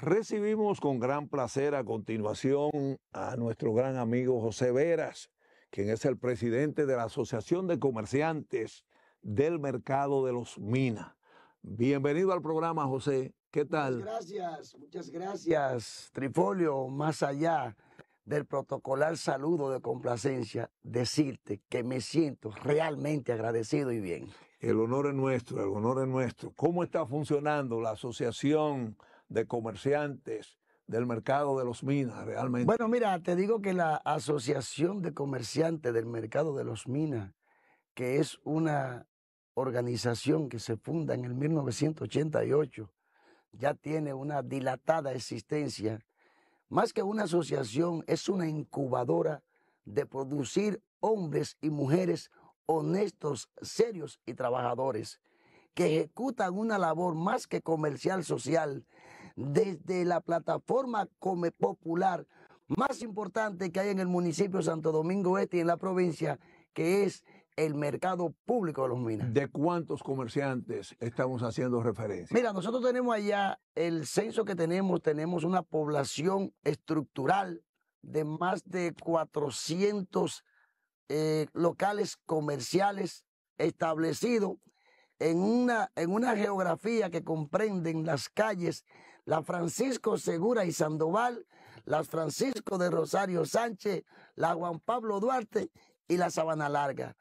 Recibimos con gran placer a continuación a nuestro gran amigo José Veras, quien es el presidente de la Asociación de Comerciantes del Mercado de los Minas. Bienvenido al programa, José. ¿Qué tal? Muchas gracias, muchas gracias, Trifolio. Más allá del protocolar saludo de complacencia, decirte que me siento realmente agradecido y bien. El honor es nuestro, el honor es nuestro. ¿Cómo está funcionando la Asociación de comerciantes del mercado de los minas, realmente. Bueno, mira, te digo que la Asociación de Comerciantes del Mercado de los Minas, que es una organización que se funda en el 1988, ya tiene una dilatada existencia. Más que una asociación, es una incubadora de producir hombres y mujeres honestos, serios y trabajadores, que ejecutan una labor más que comercial social, desde la plataforma Come Popular más importante que hay en el municipio de Santo Domingo Este y en la provincia, que es el mercado público de los minas. ¿De cuántos comerciantes estamos haciendo referencia? Mira, nosotros tenemos allá el censo que tenemos, tenemos una población estructural de más de 400 eh, locales comerciales establecidos en una, en una geografía que comprenden las calles la Francisco Segura y Sandoval, las Francisco de Rosario Sánchez, la Juan Pablo Duarte y la Sabana Larga.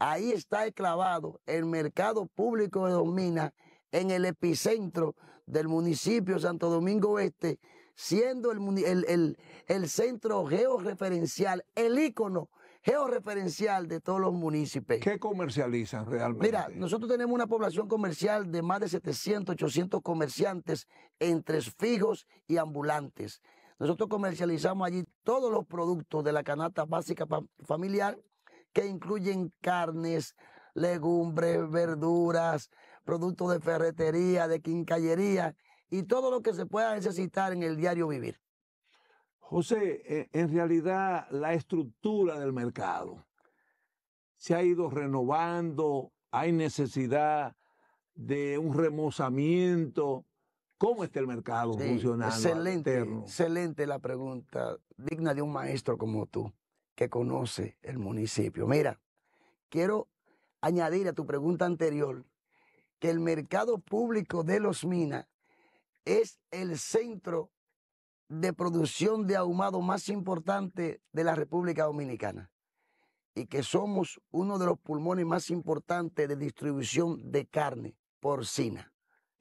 Ahí está clavado el mercado público de Domina en el epicentro del municipio Santo Domingo Oeste, siendo el, el centro georreferencial, el ícono georreferencial de todos los municipios. ¿Qué comercializan realmente? Mira, nosotros tenemos una población comercial de más de 700, 800 comerciantes entre fijos y ambulantes. Nosotros comercializamos allí todos los productos de la canasta básica familiar que incluyen carnes, legumbres, verduras, productos de ferretería, de quincallería y todo lo que se pueda necesitar en el diario vivir. José, e, en realidad la estructura del mercado se ha ido renovando, hay necesidad de un remozamiento. ¿Cómo está el mercado funcionando? Excelente, excelente la pregunta, digna de un maestro como tú, que conoce el municipio. Mira, quiero añadir a tu pregunta anterior que el mercado público de Los Minas es el centro de producción de ahumado más importante de la República Dominicana y que somos uno de los pulmones más importantes de distribución de carne porcina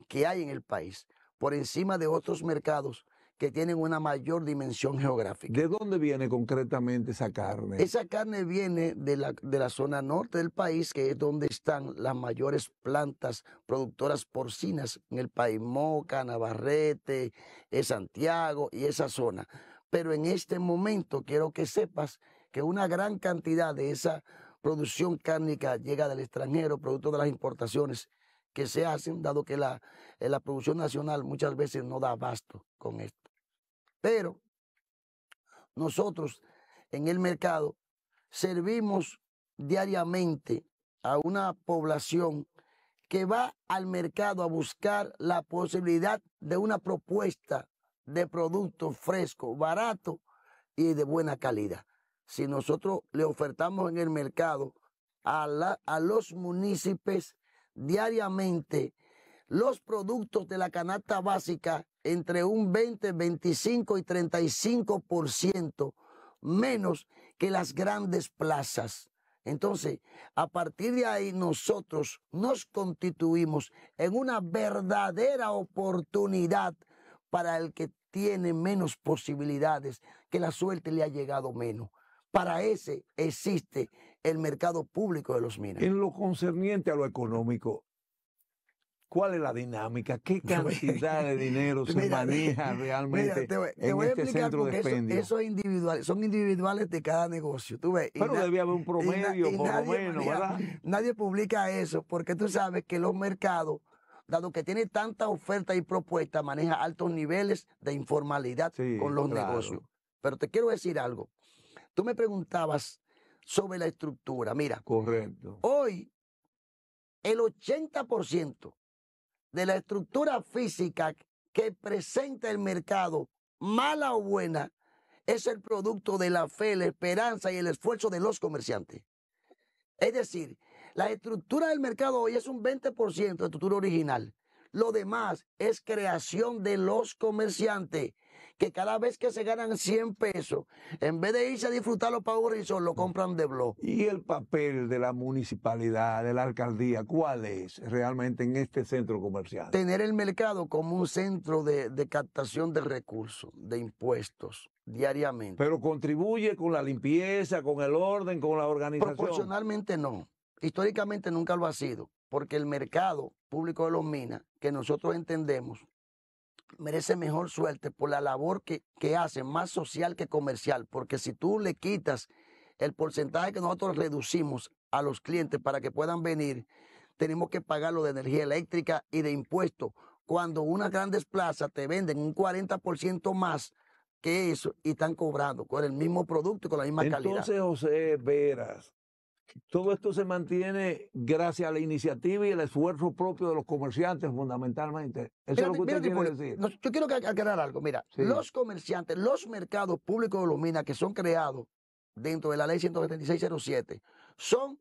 que hay en el país, por encima de otros mercados que tienen una mayor dimensión geográfica. ¿De dónde viene concretamente esa carne? Esa carne viene de la, zona norte del país, que es donde están las mayores plantas productoras porcinas en el país, Moca, Navarrete, eh, Santiago y esa zona. Pero en este momento quiero que sepas que una gran cantidad de esa producción cárnica llega del extranjero, producto de las importaciones que se hacen, dado que la, eh, la producción nacional muchas veces no da abasto con esto. Pero nosotros en el mercado servimos diariamente a una población que va al mercado a buscar la posibilidad de una propuesta de producto fresco, barato y de buena calidad. Si nosotros le ofertamos en el mercado a, a los municipios diariamente los productos de la canasta básica entre un 20, 25 y 35% menos que las grandes plazas. Entonces, a partir de ahí nosotros nos constituimos en una verdadera oportunidad para el que tiene menos posibilidades, que la suerte le ha llegado menos. Para ese existe el mercado público de los minas. En lo concerniente a lo económico, ¿Cuál es la dinámica? ¿Qué cantidad de dinero se maneja realmente en este centro de expendio? Eso, son individuales de cada negocio. Pero debía haber un promedio, por lo menos, ¿verdad? Nadie publica eso porque tú sabes que los mercados, dado que tiene tanta oferta y propuesta, maneja altos niveles de informalidad con los negocios. Pero te quiero decir algo. Tú me preguntabas sobre la estructura. Mira. Correcto. Hoy, el 80% de la estructura física que presenta el mercado, mala o buena, es el producto de la fe, la esperanza y el esfuerzo de los comerciantes. Es decir, la estructura del mercado hoy es un 20% de estructura original. Lo demás es creación de los comerciantes que cada vez que se ganan 100 pesos, en vez de irse a disfrutar los y lo compran de blog. ¿Y el papel de la municipalidad, de la alcaldía, cuál es realmente en este centro comercial? Tener el mercado como un centro de, de captación de recursos, de impuestos diariamente. Pero contribuye con la limpieza, con el orden, con la organización. Proporcionalmente no. Históricamente nunca lo ha sido, porque el mercado público de los minas, que nosotros entendemos merece mejor suerte por la labor que, hace, más social que comercial, porque si tú le quitas el porcentaje que nosotros reducimos a los clientes para que puedan venir, tenemos que pagarlo de energía eléctrica y de impuestos. Cuando unas grandes plazas te venden un 40% más que eso y están cobrando con el mismo producto y con la misma calidad. Entonces, José Veras, todo esto se mantiene gracias a la iniciativa y el esfuerzo propio de los comerciantes, fundamentalmente. Eso es lo que usted quiere decir. yo quiero aclarar algo. Mira, los comerciantes, los mercados públicos de minas que son creados dentro de la ley 17607, son.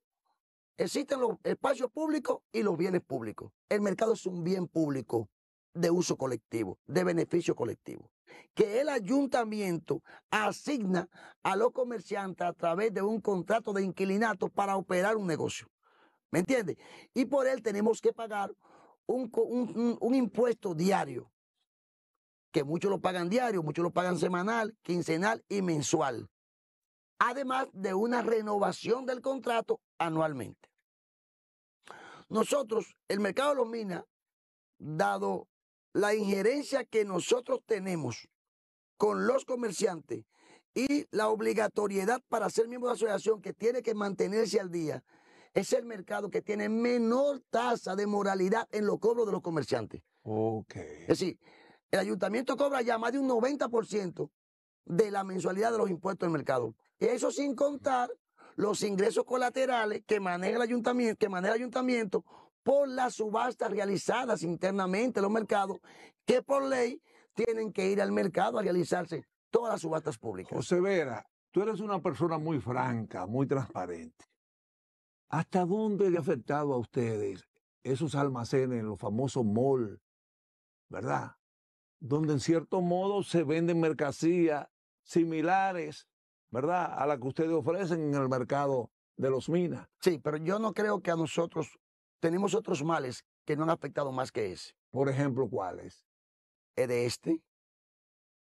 Existen los espacios públicos y los bienes públicos. El mercado es un bien público de uso colectivo, de beneficio colectivo, que el ayuntamiento asigna a los comerciantes a través de un contrato de inquilinato para operar un negocio. ¿Me entiendes? Y por él tenemos que pagar un, impuesto diario, que muchos lo pagan diario, muchos lo pagan semanal, quincenal y mensual, además de una renovación del contrato anualmente. Nosotros, el mercado de los minas, dado la injerencia que nosotros tenemos con los comerciantes y la obligatoriedad para ser miembro de la asociación que tiene que mantenerse al día, es el mercado que tiene menor tasa de moralidad en los cobros de los comerciantes. Okay. Es decir, el ayuntamiento cobra ya más de un 90% de la mensualidad de los impuestos del mercado. Eso sin contar los ingresos colaterales que maneja el ayuntamiento, que maneja el ayuntamiento por las subastas realizadas internamente en los mercados, que por ley tienen que ir al mercado a realizarse todas las subastas públicas. José Vera, tú eres una persona muy franca, muy transparente. ¿Hasta dónde le ha afectado a ustedes esos almacenes, los famosos malls, verdad? Donde en cierto modo se venden mercancías similares, ¿verdad? A la que ustedes ofrecen en el mercado de los minas. Sí, pero yo no creo que a nosotros tenemos otros males que no han afectado más que ese. Por ejemplo, ¿cuáles? Es de este.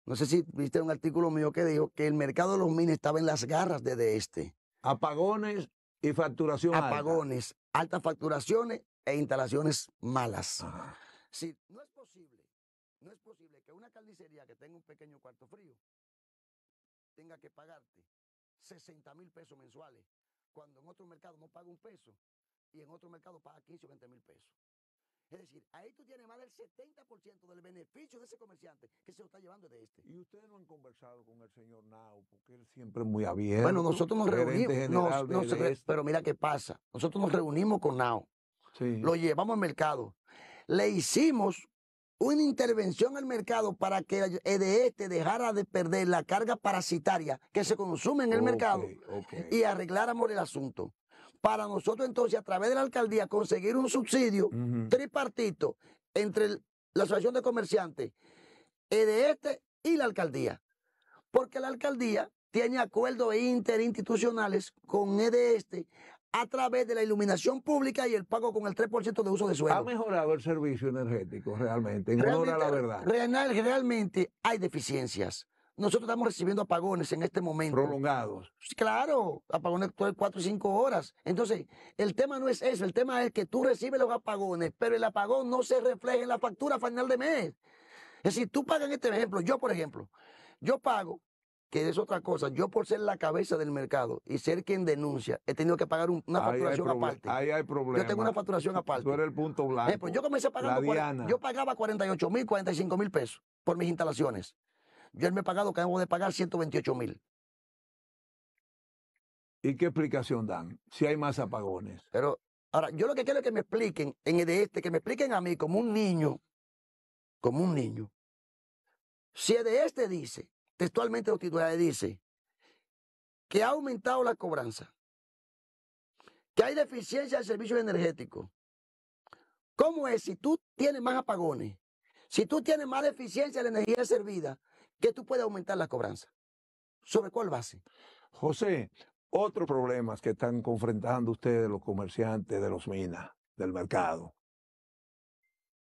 No sé si viste un artículo mío que dijo que el mercado de los mines estaba en las garras de, de este. Apagones y facturación Apagones, altas facturaciones e instalaciones malas. Sí, no es posible, no es posible que una carnicería que tenga un pequeño cuarto frío tenga que pagarte 60 mil pesos mensuales, cuando en otro mercado no paga un peso y en otro mercado paga 15 o 20 mil pesos. Es decir, ahí tú tienes más del 70% del beneficio de ese comerciante que se lo está llevando de este. ¿Y ustedes no han conversado con el señor Nao? Porque él siempre es muy abierto. Bueno, nosotros nos reunimos. Pero mira qué pasa. Nosotros nos reunimos con Nao. Sí. Lo llevamos al mercado. Le hicimos una intervención al mercado para que de este dejara de perder la carga parasitaria que se consume en el mercado y arregláramos el asunto para nosotros entonces a través de la alcaldía conseguir un subsidio tripartito entre la asociación de comerciantes eh, de este y la alcaldía. Porque la alcaldía tiene acuerdos interinstitucionales con EDE este a través de la iluminación pública y el pago con el 3% de uso de suelo. Ha mejorado el servicio energético realmente, en honor a la verdad. realmente hay deficiencias. Nosotros estamos recibiendo apagones en este momento. Prolongados. Claro, apagones de cuatro y cinco horas. Entonces, el tema no es eso, el tema es que tú recibes los apagones, pero el apagón no se refleja en la factura final de mes. Es decir, tú pagas en este ejemplo, yo por ejemplo, yo pago, que es otra cosa, yo por ser la cabeza del mercado y ser quien denuncia, he tenido que pagar una facturación aparte. Ahí hay problema. Yo tengo una facturación aparte. Tú eres el punto blanco. yo comencé pagando, la Diana. yo pagaba 48 mil, 45 mil pesos por mis instalaciones. Yo él me he pagado, acabo de pagar 128 mil. ¿Y qué explicación dan si hay más apagones? Pero ahora, yo lo que quiero es que me expliquen, en el de este, que me expliquen a mí como un niño, como un niño. Si el de este dice, textualmente los titulares dice, que ha aumentado la cobranza, que hay deficiencia de servicios energéticos. ¿Cómo es si tú tienes más apagones? Si tú tienes más deficiencia de la energía servida, que tú puedes aumentar la cobranza. ¿Sobre cuál base? José, otros problemas que están confrontando ustedes los comerciantes de los minas, del mercado.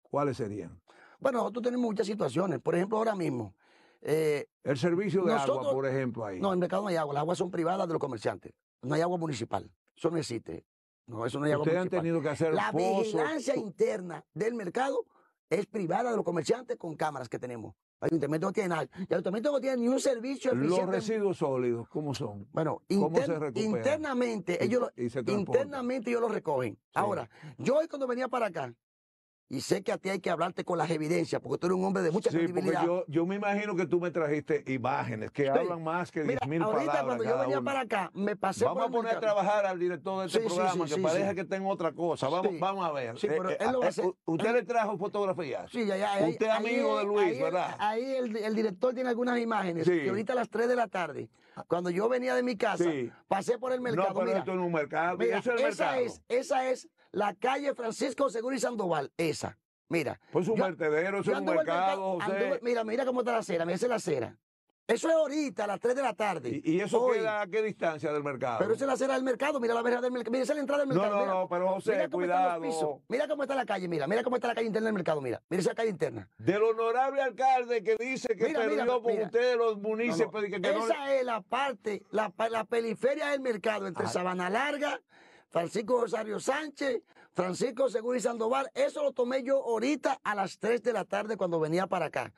¿Cuáles serían? Bueno, nosotros tenemos muchas situaciones. Por ejemplo, ahora mismo. Eh, el servicio de agua, por ejemplo, ahí. No, en el mercado no hay agua. Las aguas son privadas de los comerciantes. No hay agua municipal. Eso no existe. No, eso no hay agua han tenido que hacer La vigilancia interna del mercado es privada de los comerciantes con cámaras que tenemos. Ayuntamiento Quenal. El Ayuntamiento no tiene ni un servicio eficiente. Los residuos sólidos, ¿cómo son? Bueno, internamente, ellos, y, internamente ellos los recogen. Ahora, yo hoy cuando venía para acá, y sé que a ti hay que hablarte con las evidencias, porque tú eres un hombre de mucha sí, credibilidad. Yo, me imagino que tú me trajiste imágenes que hablan más que 10.000 palabras. Ahorita, cuando yo venía para acá, me pasé Vamos a poner a trabajar al director de este programa, que parece que tengo otra cosa. Vamos, vamos a ver. Usted le trajo fotografías. Sí, ya, ya. Usted es amigo de Luis, ¿verdad? Ahí el, director tiene algunas imágenes. Que ahorita a las 3 de la tarde, cuando yo venía de mi casa, pasé por el mercado. No, pero esto en un mercado. esa Es, esa es la calle Francisco Seguro y Sandoval, esa. Mira. Pues un vertedero, es un mercado, José. mira, mira cómo está la acera, mira, esa la acera. Eso es ahorita, a las 3 de la tarde. ¿Y, eso queda a qué distancia del mercado? Pero esa es la acera del mercado, mira la verja del mercado, mira esa es la entrada del mercado. No, no, no, pero José, cuidado. mira cómo está la calle, mira, mira cómo está la calle interna del mercado, mira, mira esa calle interna. Del honorable alcalde que dice que perdió por ustedes los municipios. No, Que, que esa es la parte, la, periferia del mercado, entre Sabana Larga Francisco Rosario Sánchez, Francisco Seguri Sandoval. Eso lo tomé yo ahorita a las 3 de la tarde cuando venía para acá.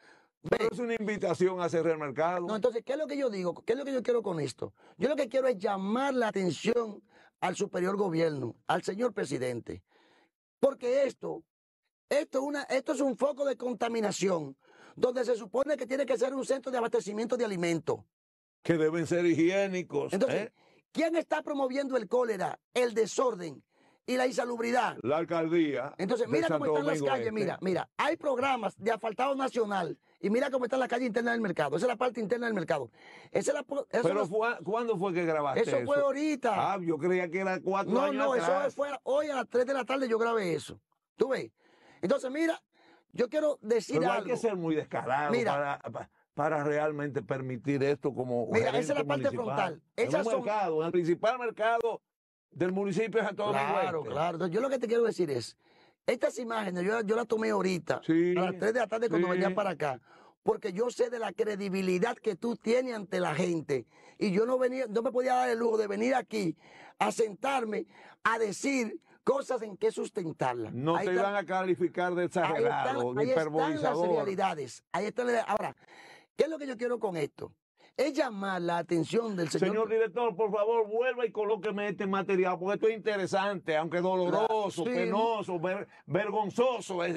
Pero es una invitación a cerrar el mercado. No, entonces, ¿qué es lo que yo digo? ¿Qué es lo que yo quiero con esto? Yo lo que quiero es llamar la atención al superior gobierno, al señor presidente. Porque esto, esto, es una, esto es un foco de contaminación, donde se supone que tiene que ser un centro de abastecimiento de alimentos. Que deben ser higiénicos. ¿eh? ¿Quién está promoviendo el cólera, el desorden y la insalubridad? La alcaldía. Entonces, mira cómo están las calles, mira, este. mira, hay programas de asfaltado nacional y mira cómo está la calle interna del mercado. Esa es la parte interna del mercado. Pero ¿cuándo fue que grabaste eso? Eso fue ahorita. Ah, yo creía que era cuatro no, años No, no, eso fue hoy a las 3 de la tarde yo grabé eso. ¿Tú ves? Entonces, mira, yo quiero decir Pero no hay que ser muy descarado mira, para realmente permitir esto como Mira, esa es la parte frontal. Esas son... el principal mercado del municipio de Santo Domingo. Este. Claro, claro. Yo lo que te quiero decir es, estas imágenes yo, yo las tomé ahorita, sí, a las 3 de la tarde cuando venía para acá, porque yo sé de la credibilidad que tú tienes ante la gente. Y yo no, venía, no me podía dar el lujo de venir aquí a sentarme a decir cosas en que sustentarlas. No te van a calificar de exagerado, ni están, ahí están las realidades. Ahí están, ahora, ¿Qué es lo que yo quiero con esto? Es llamar la atención del señor. Señor director, por favor, vuelva y colóqueme este material, porque esto es interesante, aunque doloroso, penoso, vergonzoso, es,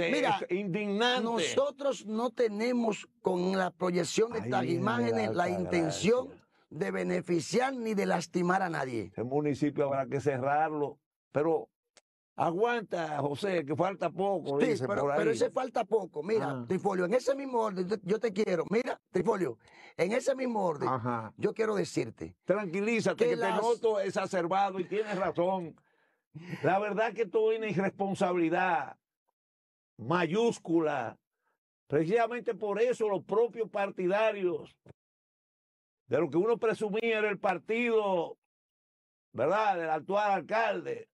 indignante. Nosotros no tenemos con la proyección de estas imágenes la, intención de beneficiar ni de lastimar a nadie. El municipio habrá que cerrarlo, pero Aguanta, José, que falta poco. pero, ese falta poco. Mira, ah. Trifolio, en ese mismo orden, yo te quiero. Mira, Trifolio, en ese mismo orden, yo quiero decirte. Tranquilízate, que, te noto exacerbado y tienes razón. La verdad que tuve una irresponsabilidad mayúscula. Precisamente por eso los propios partidarios de lo que uno presumía era el partido, ¿verdad?, del actual alcalde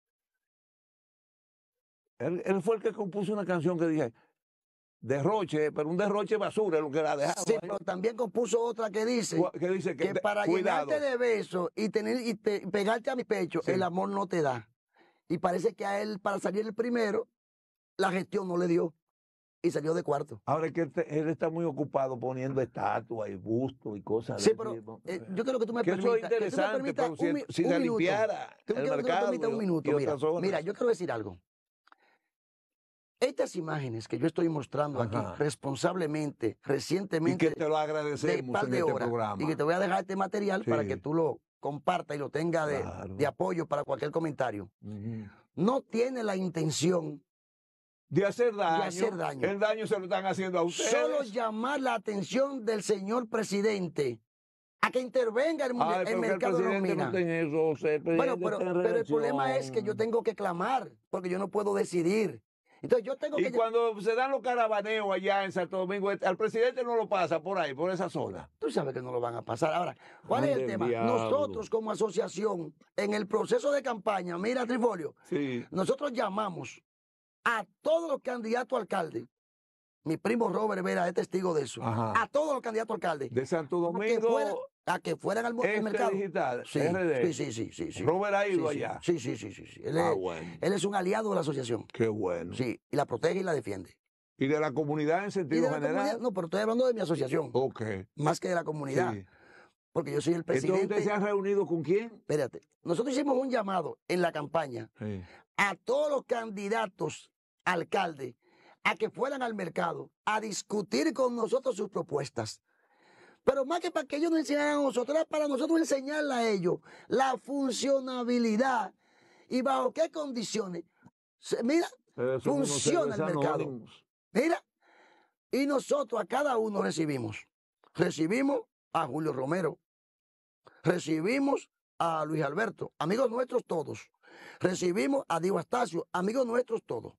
él, fue el que compuso una canción que dije, derroche, pero un derroche basura, lo que la dejaba. Sí, pero también compuso otra que dice, que, dice que, para cuidado. de besos y, tener, y pegarte a mi pecho, el amor no te da. Y parece que a él, para salir el primero, la gestión no le dio y salió de cuarto. Ahora es que él, está muy ocupado poniendo estatuas y bustos y cosas. Sí, pero eh, yo creo que tú me si, limpiara un minuto, mira, mira, yo quiero decir algo. Estas imágenes que yo estoy mostrando aquí responsablemente, recientemente. de par de este horas, Y que te voy a dejar este material para que tú lo compartas y lo tenga de, apoyo para cualquier comentario. No tiene la intención de hacer, daño, de hacer daño. El daño se lo están haciendo a ustedes. Solo llamar la atención del señor presidente a que intervenga el, mercado de no pero el problema es que yo tengo que clamar, porque yo no puedo decidir. Entonces yo tengo y cuando se dan los carabaneos allá en Santo Domingo, este, al presidente no lo pasa por ahí, por esa zona. Tú sabes que no lo van a pasar. Ahora, ¿cuál es el tema? Nosotros como asociación, en el proceso de campaña, mira Trifolio, sí. nosotros llamamos a todos los candidatos a alcalde. Mi primo Robert Vera es testigo de eso. A todos los candidatos a alcalde. De Santo Domingo a ah, que fueran al este mercado. digital, sí, Sí, sí, sí, sí, Robert ha ido allá. Sí, sí, sí, sí. Él, ah, es, bueno. él es un aliado de la asociación. Qué bueno. Sí, y la protege y la defiende. ¿Y de la comunidad en sentido general? No, pero estoy hablando de mi asociación. Ok. Más que de la comunidad. Porque yo soy el presidente. ¿Entonces se han reunido con quién? Espérate. Nosotros hicimos un llamado en la campaña a todos los candidatos alcalde a que fueran al mercado a discutir con nosotros sus propuestas. Pero más que para que ellos nos enseñaran a nosotros, era para nosotros enseñarle a ellos la funcionabilidad y bajo qué condiciones. Mira, eh, funciona el mercado. Mira, y nosotros a cada uno recibimos. Recibimos a Julio Romero. Recibimos a Luis Alberto, amigos nuestros todos. Recibimos a Diego Astacio, amigos nuestros todos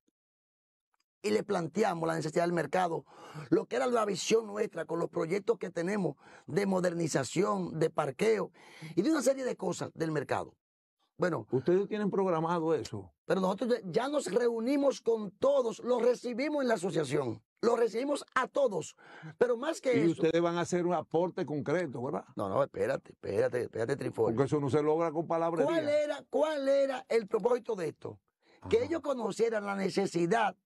y le planteamos la necesidad del mercado, lo que era la visión nuestra con los proyectos que tenemos de modernización, de parqueo y de una serie de cosas del mercado. Bueno. Ustedes tienen programado eso. Pero nosotros ya nos reunimos con todos, los recibimos en la asociación. los recibimos a todos, pero más que eso. Y ustedes van a hacer un aporte concreto, ¿verdad? No, no, espérate, espérate, espérate, Trifón Porque eso no se logra con palabras. ¿Cuál era, ¿Cuál era el propósito de esto? Que ellos conocieran la necesidad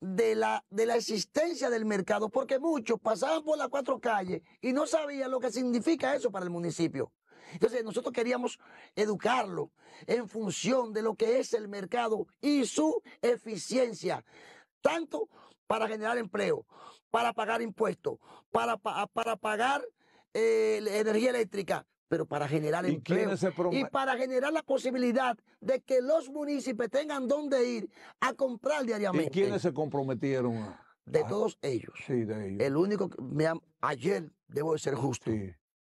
de la, existencia del mercado, porque muchos pasaban por las cuatro calles y no sabían lo que significa eso para el municipio. Entonces nosotros queríamos educarlo en función de lo que es el mercado y su eficiencia, tanto para generar empleo, para pagar impuestos, para, para pagar eh, energía eléctrica, pero para generar ¿Y empleo y para generar la posibilidad de que los municipios tengan dónde ir a comprar diariamente. ¿Y quiénes se comprometieron? De todos ellos. Sí, de ellos. El único que me ayer debo de ser justo.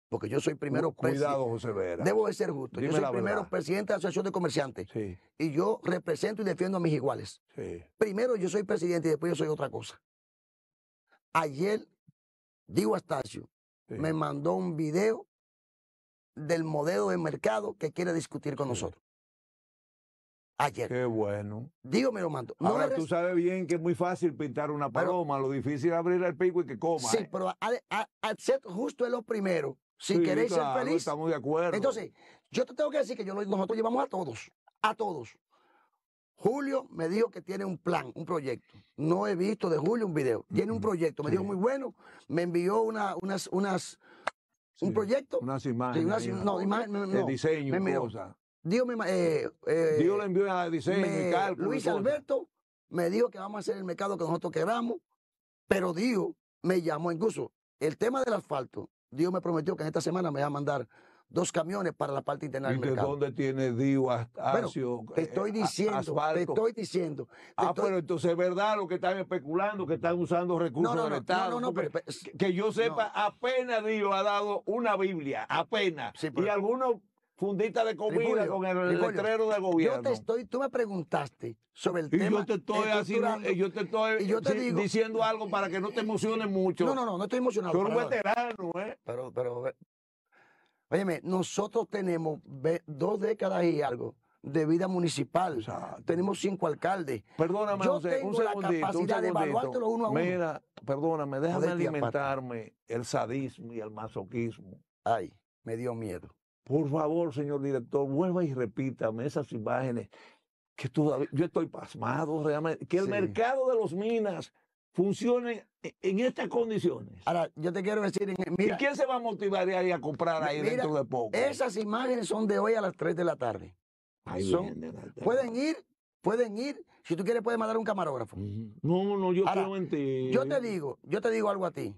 Porque yo soy primero Cuidado, José Vera. Debo de ser justo. yo soy primero presidente de la Asociación de Comerciantes. Sí. Y yo represento y defiendo a mis iguales. Sí. Primero yo soy presidente y después yo soy otra cosa. Ayer, digo Astacio, me mandó un video del modelo de mercado que quiere discutir con nosotros. Ayer. Qué bueno. Dígame, lo mando. Ahora, tú sabes bien que es muy fácil pintar una paloma, lo difícil es abrir el pico y que coma. Sí, ¿eh? pero acepto justo es lo primero. Si queréis ser feliz. Estamos de acuerdo. Entonces, yo te tengo que decir que nosotros llevamos a todos, a todos. Julio me dijo que tiene un plan, un proyecto. No he visto de Julio un video. Tiene un mm, proyecto, me dijo muy bueno. Me envió unas, unas, un proyecto. Unas imágenes. no, imágenes. diseño, Dios, me, eh, eh, Dios le envió a diseño y cálculo. Luis Alberto me dijo que vamos a hacer el mercado que nosotros queramos, pero Dios me llamó. Incluso el tema del asfalto, Dios me prometió que en esta semana me va a mandar dos camiones para la parte interna del mercado. ¿Y de dónde tiene Dio te eh, estoy diciendo, te ah, estoy diciendo. ah, pero entonces es verdad lo que están especulando, que están usando recursos del Estado. No, no, no, pero, pues, que yo sepa, apenas Dio ha dado una Biblia, apenas. y algunos funditas de comida con el letrero del gobierno. Yo te estoy, tú me preguntaste sobre el tema. Eh, yo te estoy, yo te estoy eh, diciendo algo para que no te emociones mucho. No, no, no, no estoy emocionado. Soy un veterano, ¿eh? Pero, pero, Óyeme, nosotros tenemos dos décadas y algo de vida municipal. Tenemos cinco alcaldes. Perdóname, Yo tengo la capacidad de uno uno. Mira, perdóname, déjame alimentarme el sadismo y el masoquismo. Ay, me dio miedo. Por favor, señor director, vuelva y repítame esas imágenes que yo estoy pasmado realmente, que el mercado de los minas Funcione e-, en estas condiciones. Ahora, yo te quiero decir... ¿Y quién se va a motivar a ir a comprar ahí dentro de poco? Esas imágenes son de hoy a las 3 de la tarde. Ahí son, Pueden ir, pueden ir. Si tú quieres, puedes mandar un camarógrafo. No, no, yo Yo te digo, yo te digo algo a ti.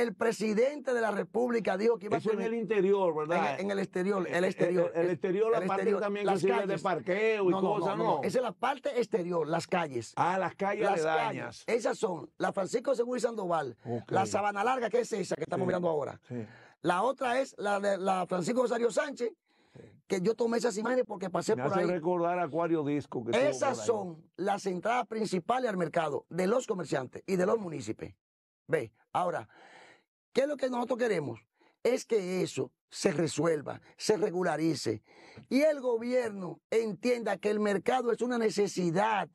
El presidente de la República dijo que iba a tener. en el interior, ¿verdad? En, el exterior, eh, eh, eh, el exterior. El, exterior, la parte también las calles. de parqueo y cosas, no, Esa es la parte exterior, las calles. Ah, las calles las Esas son la Francisco y Sandoval, la Sabana Larga, que es esa que estamos mirando ahora. La otra es la de la Francisco Rosario Sánchez, que yo tomé esas imágenes porque pasé Me por hace ahí. recordar Acuario Disco. esas son las entradas principales al mercado de los comerciantes y de los municipios. Ve, ahora, ¿Qué es lo que nosotros queremos? Es que eso se resuelva, se regularice y el gobierno entienda que el mercado es una necesidad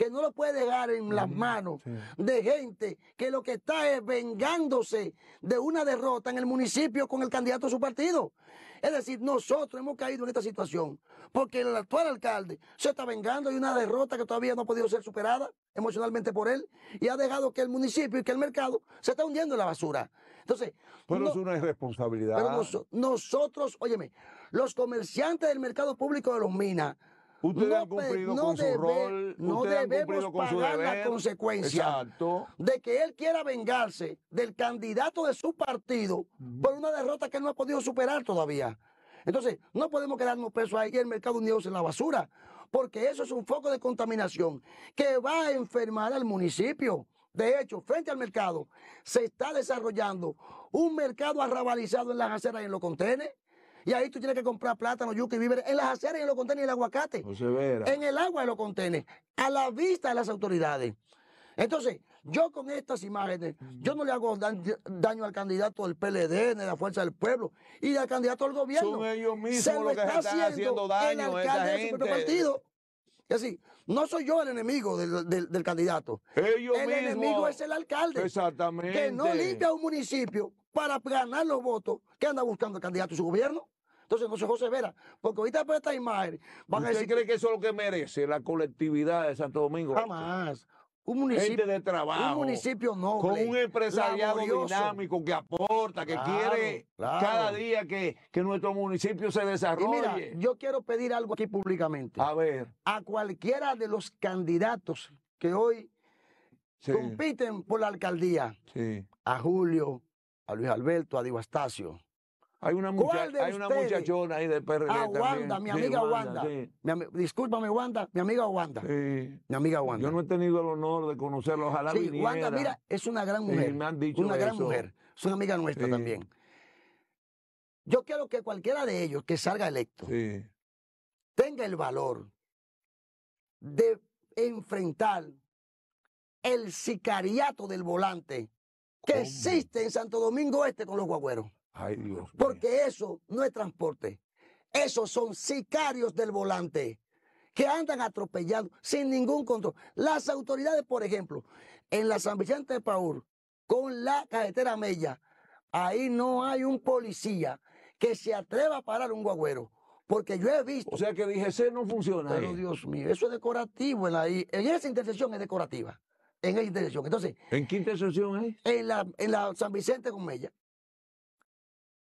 que no lo puede dejar en las manos de gente que lo que está es vengándose de una derrota en el municipio con el candidato de su partido. Es decir, nosotros hemos caído en esta situación porque el actual alcalde se está vengando de una derrota que todavía no ha podido ser superada emocionalmente por él y ha dejado que el municipio y que el mercado se está hundiendo en la basura. Entonces, pero es una irresponsabilidad. Pero nosotros, óyeme, los comerciantes del mercado público de los minas no, cumplido con su rol, no debemos pagar la consecuencia de que él quiera vengarse del candidato de su partido por una derrota que no ha podido superar todavía. Entonces, no podemos quedarnos presos ahí el mercado unidos en la basura, porque eso es un foco de contaminación que va a enfermar al municipio. De hecho, frente al mercado, se está desarrollando un mercado arrabalizado en las aceras y en los contenedores. Y ahí tú tienes que comprar plátano, yuca y víveres en las aceras y en los contenedores y el aguacate. En el agua de los contenedores. A la vista de las autoridades. Entonces, yo con estas imágenes, yo no le hago daño al candidato del PLD, ni a la Fuerza del Pueblo, y al candidato al gobierno. Son ellos mismos se lo que está están haciendo, daño el alcalde esa de su partido. Es decir, no soy yo el enemigo del, candidato. Ellos el enemigo es el alcalde. Exactamente. Que no limpia un municipio para ganar los votos que anda buscando el candidato su gobierno. Entonces, no se José Vera, porque ahorita por pues, esta imagen van a decir... cree que eso es lo que merece la colectividad de Santo Domingo? Jamás. Un municipio, de trabajo. Un municipio no. Con un empresariado dinámico que aporta, que quiere cada día que, nuestro municipio se desarrolle. mira, yo quiero pedir algo aquí públicamente. A ver. A cualquiera de los candidatos que hoy compiten por la alcaldía. Sí. A Julio, a Luis Alberto, a Hay una, hay una muchachona ahí de PRD. A Wanda, mi amiga Wanda. Mi discúlpame, Wanda, mi amiga Wanda. Mi amiga Wanda. Yo no he tenido el honor de conocerla, ojalá sí, viniera. Wanda, mira, es una gran mujer. Una gran mujer. Es una amiga nuestra también. Yo quiero que cualquiera de ellos que salga electo tenga el valor de enfrentar el sicariato del volante que existe en Santo Domingo Este con los guagüeros. Ay, Dios Porque eso no es transporte. Esos son sicarios del volante que andan atropellando sin ningún control. Las autoridades, por ejemplo, en la San Vicente de Paúl, con la carretera Mella, ahí no hay un policía que se atreva a parar un guagüero. Porque yo he visto. O sea que DGC no funciona. Pero Dios mío, eso es decorativo en en esa intersección es decorativa. En esa intersección. Entonces. ¿En qué intersección es? En la, en la San Vicente con Mella.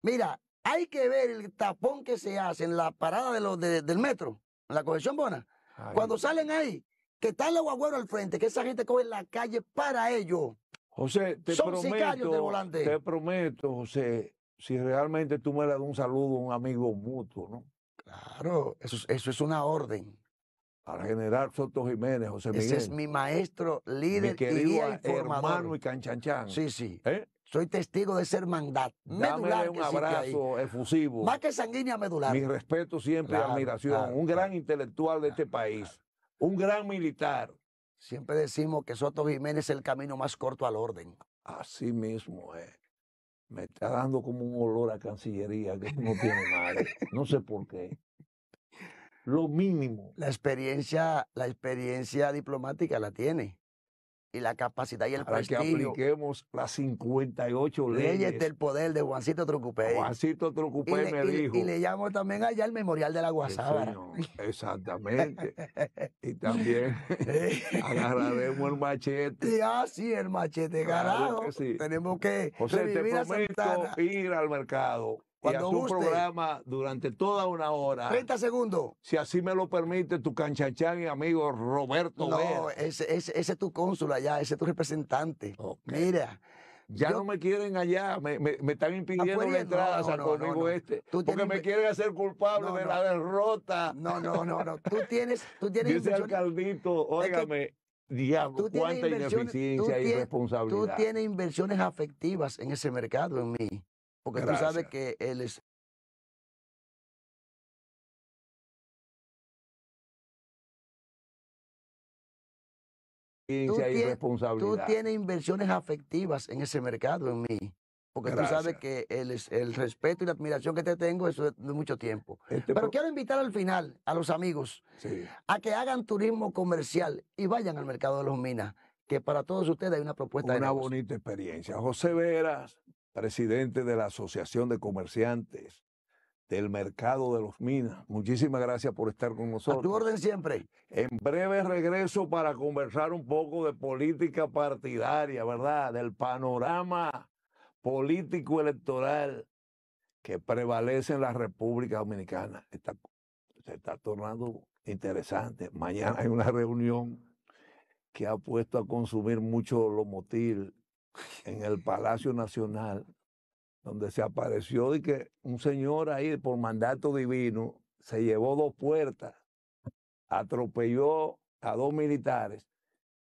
Mira, hay que ver el tapón que se hace en la parada de del metro, en la cohesión Bona. Cuando salen ahí, que están el guagüeros al frente, que esa gente coge la calle para ellos. José, te prometo, Te prometo, José, si realmente tú me le das un saludo a un amigo mutuo, ¿no? Claro, eso es una orden al general Soto Jiménez, José Miguel. Ese es mi maestro, líder mi querido y hermano y canchanchan. Sí, sí. ¿Eh? Soy testigo de ser mandat. un abrazo efusivo. Más que sanguínea medular. Mi respeto siempre y admiración. un gran intelectual de este país. Un gran militar. Siempre decimos que Soto Jiménez es el camino más corto al orden. Así mismo es. Me está dando como un olor a cancillería que no tiene madre. No sé por qué lo mínimo. La experiencia, la experiencia diplomática la tiene. Y la capacidad y el Para que apliquemos las 58 leyes. Leyes del poder de Juancito Trucupé. Juancito Trucupé me dijo. Y, le llamo también allá el Memorial de la guasada Exactamente. y también agarraremos el machete. Y, así ah, el machete, garado. carajo. Que Tenemos que José, te prometo ir al mercado cuando y tu programa durante toda una hora. 30 segundos. Si así me lo permite tu canchachán y amigo Roberto No, Ese, ese, es tu cónsul allá, ese es tu representante. Mira. Ya no me quieren allá, me, me, me están impidiendo la entrada no, a San Este. Porque me quieren hacer culpable de la derrota. No, no, no, no. Tú tienes, tú tienes. alcaldito, óigame. Diablo, cuánta ineficiencia y responsabilidad. Tú tienes inversiones afectivas en ese mercado, en mí. Porque tú sabes que el, Tú, tien, tú, tienes inversiones afectivas en ese mercado, en mí. Porque tú sabes que el, respeto y la admiración que te tengo eso es de mucho tiempo. Este Pero quiero invitar al final a los amigos a que hagan turismo comercial y vayan al mercado de los minas, que para todos ustedes hay una propuesta. Una bonita experiencia. José Veras, presidente de la Asociación de Comerciantes del Mercado de los Minas. Muchísimas gracias por estar con nosotros. A tu orden siempre. En breve regreso para conversar un poco de política partidaria, ¿verdad? Del panorama político electoral que prevalece en la República Dominicana. se está tornando interesante. Mañana hay una reunión que ha puesto a consumir mucho lomotil en el Palacio Nacional, donde se apareció y que un señor ahí por mandato divino se llevó dos puertas, atropelló a dos militares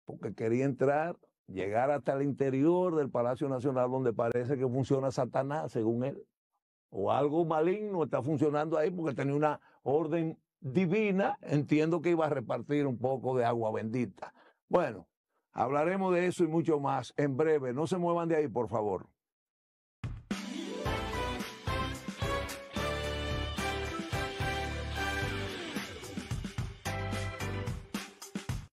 porque quería entrar, llegar hasta el interior del Palacio Nacional donde parece que funciona Satanás, según él, o algo maligno está funcionando ahí porque tenía una orden divina, entiendo que iba a repartir un poco de agua bendita. Bueno, Hablaremos de eso y mucho más en breve. No se muevan de ahí, por favor.